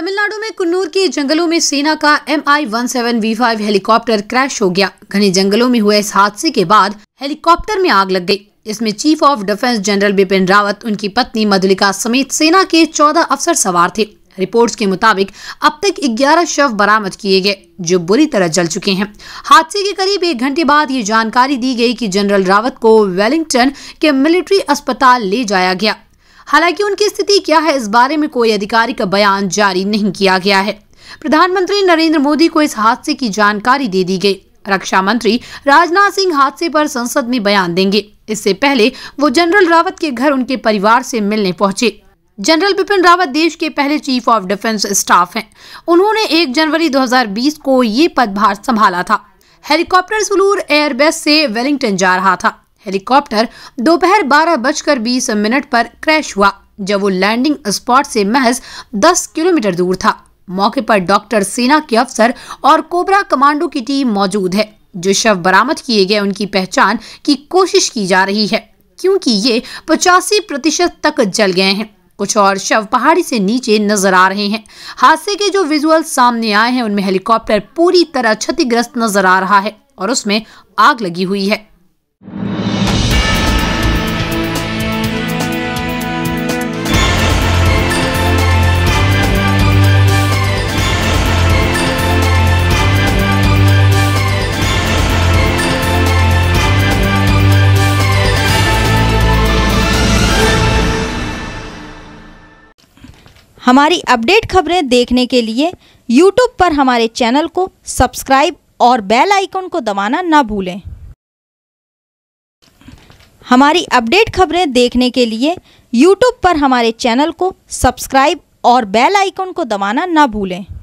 तमिलनाडु में कुन्नूर के जंगलों में सेना का M I one seven V five helicopter crash हो गया घने जंगलों में हुए इस हादसे के बाद हेलीकॉप्टर में आग लग गई इसमें chief of defence general Bipin Rawat उनकी पत्नी मधुलिका समेत सेना के चौदह अफसर सवार थे रिपोर्ट्स के मुताबिक अब तक 11 शव बरामद किए गए जो बुरी तरह जल चुके हैं हादसे के करीब एक घंटे बाद ये जानकारी दी गई कि जनरल रावत को वेलिंगटन के मिलिट्री अस्पताल ले जाया गया हालांकि उनकी स्थिति क्या है इस बारे में कोई आधिकारिक बयान जारी नहीं किया गया है प्रधानमंत्री नरेंद्र मोदी को इस हादसे की जानकारी दे दी गई रक्षा मंत्री राजनाथ सिंह हादसे पर संसद में बयान देंगे इससे पहले वो जनरल रावत के घर उनके परिवार से मिलने पहुंचे जनरल बिपिन रावत देश के पहले चीफ ऑफ डिफेंस स्टाफ हैं उन्होंने 1 जनवरी 2020 को ये पदभार संभाला था हेलीकॉप्टर सुलूर एयरबेस से वेलिंगटन जा रहा था हेलीकॉप्टर दोपहर बारह बजकर बीस मिनट पर क्रैश हुआ जब वो लैंडिंग स्पॉट से महज 10 किलोमीटर दूर था मौके पर डॉक्टर सेना के अफसर और कोबरा कमांडो की टीम मौजूद है जो शव बरामद किए गए उनकी पहचान की कोशिश की जा रही है क्योंकि ये पचासी प्रतिशत तक जल गए हैं कुछ और शव पहाड़ी से नीचे नजर आ रहे हैं हादसे के जो विजुअल सामने आए हैं उनमें हेलीकॉप्टर पूरी तरह क्षतिग्रस्त नजर आ रहा है और उसमें आग लगी हुई है हमारी अपडेट खबरें देखने के लिए यूट्यूब पर हमारे चैनल को सब्सक्राइब और बेल आइकन को दबाना ना भूलें हमारी अपडेट खबरें देखने के लिए यूट्यूब पर हमारे चैनल को सब्सक्राइब और बेल आइकन को दबाना ना भूलें